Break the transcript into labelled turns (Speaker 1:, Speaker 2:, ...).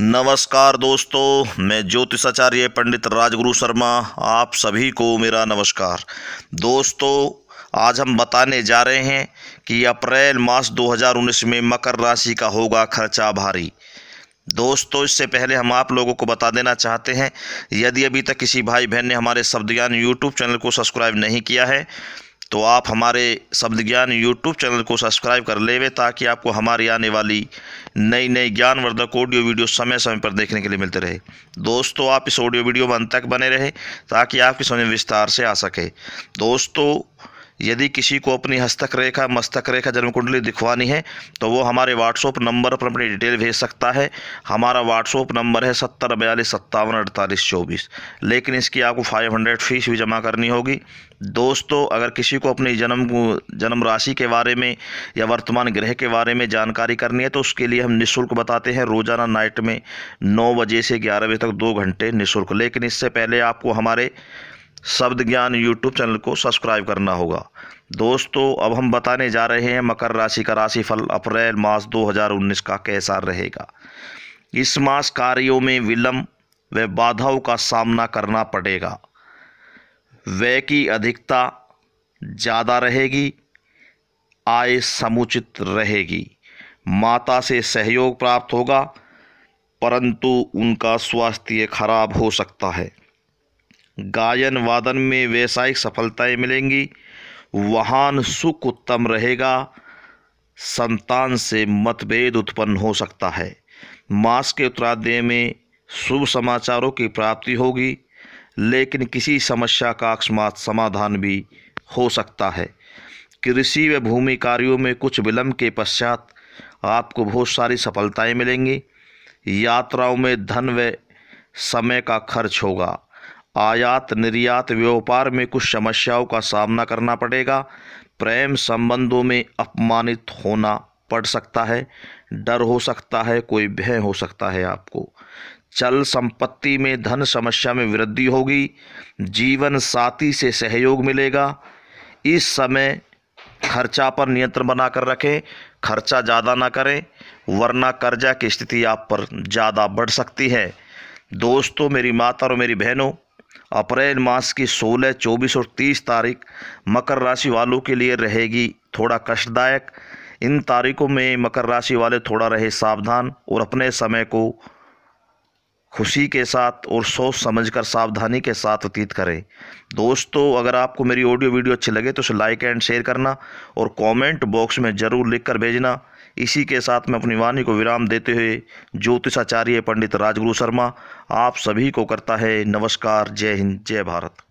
Speaker 1: नमस्कार दोस्तों मैं ज्योतिषाचार्य पंडित राजगुरु शर्मा आप सभी को मेरा नमस्कार दोस्तों आज हम बताने जा रहे हैं कि अप्रैल मास 2019 में मकर राशि का होगा खर्चा भारी दोस्तों इससे पहले हम आप लोगों को बता देना चाहते हैं यदि अभी तक किसी भाई बहन ने हमारे ज्ञान यूट्यूब चैनल को सब्सक्राइब नहीं किया है तो आप हमारे शब्द ज्ञान यूट्यूब चैनल को सब्सक्राइब कर लेवे ताकि आपको हमारी आने वाली नई नई ज्ञानवर्धक ऑडियो वीडियो समय समय पर देखने के लिए मिलते रहे दोस्तों आप इस ऑडियो वीडियो में अंत तक बने रहे ताकि आपके समझ विस्तार से आ सके दोस्तों यदि किसी को अपनी हस्तक रेखा मस्तक रेखा जन्म कुंडली दिखवानी है तो वो हमारे व्हाट्सअप नंबर पर अपनी डिटेल भेज सकता है हमारा व्हाट्सअप नंबर है सत्तर बयालीस सत्तावन अड़तालीस चौबीस लेकिन इसकी आपको फाइव हंड्रेड फीस भी जमा करनी होगी दोस्तों अगर किसी को अपनी जन्म जन्म राशि के बारे में या वर्तमान ग्रह के बारे में जानकारी करनी है तो उसके लिए हम निःशुल्क बताते हैं रोज़ाना नाइट में नौ बजे से ग्यारह बजे तक दो घंटे निःशुल्क लेकिन इससे पहले आपको हमारे शब्द ज्ञान यूट्यूब चैनल को सब्सक्राइब करना होगा दोस्तों अब हम बताने जा रहे हैं मकर राशि का राशिफल अप्रैल मास 2019 का कैसा रहेगा इस मास कार्यों में विलंब व बाधाओं का सामना करना पड़ेगा व्यय की अधिकता ज़्यादा रहेगी आय समुचित रहेगी माता से सहयोग प्राप्त होगा परंतु उनका स्वास्थ्य खराब हो सकता है गायन वादन में व्यावसायिक सफलताएं मिलेंगी वाहन सुख उत्तम रहेगा संतान से मतभेद उत्पन्न हो सकता है मास के उत्तराध्याय में शुभ समाचारों की प्राप्ति होगी लेकिन किसी समस्या का अकस्मात समाधान भी हो सकता है कृषि व भूमि कार्यों में कुछ विलंब के पश्चात आपको बहुत सारी सफलताएं मिलेंगी यात्राओं में धन व समय का खर्च होगा आयात निर्यात व्यापार में कुछ समस्याओं का सामना करना पड़ेगा प्रेम संबंधों में अपमानित होना पड़ सकता है डर हो सकता है कोई भय हो सकता है आपको चल संपत्ति में धन समस्या में वृद्धि होगी जीवन साथी से सहयोग मिलेगा इस समय खर्चा पर नियंत्रण बनाकर रखें खर्चा ज़्यादा ना करें वरना कर्जा की स्थिति आप पर ज़्यादा बढ़ सकती है दोस्तों मेरी माता और मेरी बहनों अप्रैल मास की 16, 24 और 30 तारीख मकर राशि वालों के लिए रहेगी थोड़ा कष्टदायक इन तारीखों में मकर राशि वाले थोड़ा रहे सावधान और अपने समय को खुशी के साथ और सोच समझकर सावधानी के साथ व्यतीत करें दोस्तों अगर आपको मेरी ऑडियो वीडियो अच्छी लगे तो उसे लाइक एंड शेयर करना और कमेंट बॉक्स में ज़रूर लिखकर भेजना इसी के साथ मैं अपनी वाणी को विराम देते हुए ज्योतिषाचार्य पंडित राजगुरु शर्मा आप सभी को करता है नमस्कार जय हिंद जय भारत